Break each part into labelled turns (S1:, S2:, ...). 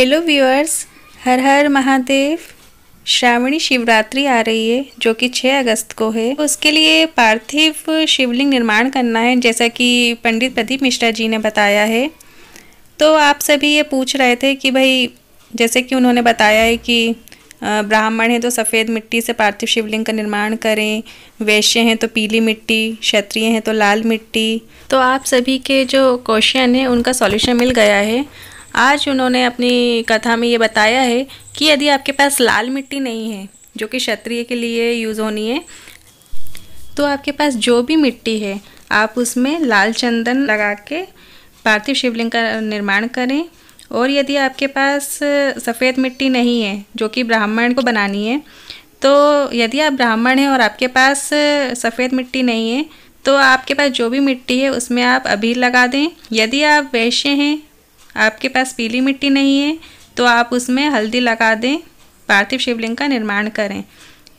S1: hello viewers हर हर महादेव श्रावणी शिवरात्रि आ रही है जो कि 6 अगस्त को है उसके लिए पार्थिव शिवलिंग निर्माण करना है जैसा कि पंडित प्रदीप मिश्रा जी ने बताया है तो आप सभी ये पूछ रहे थे कि भाई जैसे कि उन्होंने बताया है कि ब्राह्मण हैं तो सफ़ेद मिट्टी से पार्थिव शिवलिंग का निर्माण करें वैश्य हैं तो पीली मिट्टी क्षत्रिय हैं तो लाल मिट्टी तो आप सभी के जो क्वेश्चन हैं उनका सॉल्यूशन मिल गया है आज उन्होंने अपनी कथा में ये बताया है कि यदि आपके पास लाल मिट्टी नहीं है जो कि क्षत्रिय के लिए यूज़ होनी है तो आपके पास जो भी मिट्टी है आप उसमें लाल चंदन लगा के पार्थिव शिवलिंग का निर्माण करें और यदि आपके पास सफ़ेद मिट्टी नहीं है जो कि ब्राह्मण को बनानी है तो यदि आप ब्राह्मण हैं और आपके पास सफ़ेद मिट्टी नहीं है तो आपके पास जो भी मिट्टी है उसमें आप अबीर लगा दें यदि आप वैश्य हैं आपके पास पीली मिट्टी नहीं है तो आप उसमें हल्दी लगा दें पार्थिव शिवलिंग का निर्माण करें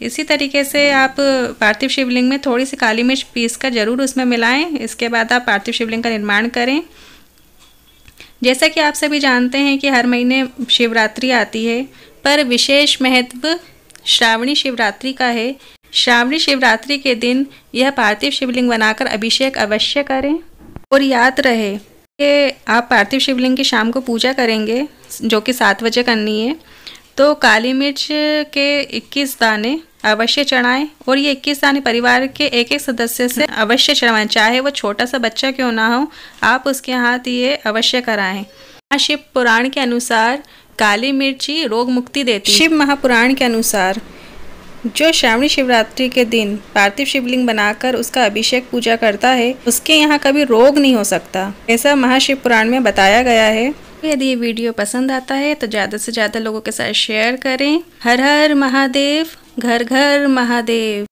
S1: इसी तरीके से आप पार्थिव शिवलिंग में थोड़ी सी काली मिर्च पीस कर ज़रूर उसमें मिलाएं इसके बाद आप पार्थिव शिवलिंग का निर्माण करें जैसा कि आप सभी जानते हैं कि हर महीने शिवरात्रि आती है पर विशेष महत्व श्रावणी शिवरात्रि का है श्रावणी शिवरात्रि के दिन यह पार्थिव शिवलिंग बनाकर अभिषेक अवश्य करें और याद रहे ये आप पार्थिव शिवलिंग की शाम को पूजा करेंगे जो कि सात बजे करनी है तो काली मिर्च के 21 दाने अवश्य चढ़ाएं और ये 21 दाने परिवार के एक एक सदस्य से अवश्य चढ़ाएं चाहे वो छोटा सा बच्चा क्यों ना हो आप उसके हाथ ये अवश्य कराएं शिव पुराण के अनुसार काली मिर्ची रोग मुक्ति देती शिव महापुराण के अनुसार जो श्रावणी शिवरात्रि के दिन पार्थिव शिवलिंग बनाकर उसका अभिषेक पूजा करता है उसके यहाँ कभी रोग नहीं हो सकता ऐसा महाशिव पुराण में बताया गया है यदि ये वीडियो पसंद आता है तो ज़्यादा से ज़्यादा लोगों के साथ शेयर करें हर हर महादेव घर घर महादेव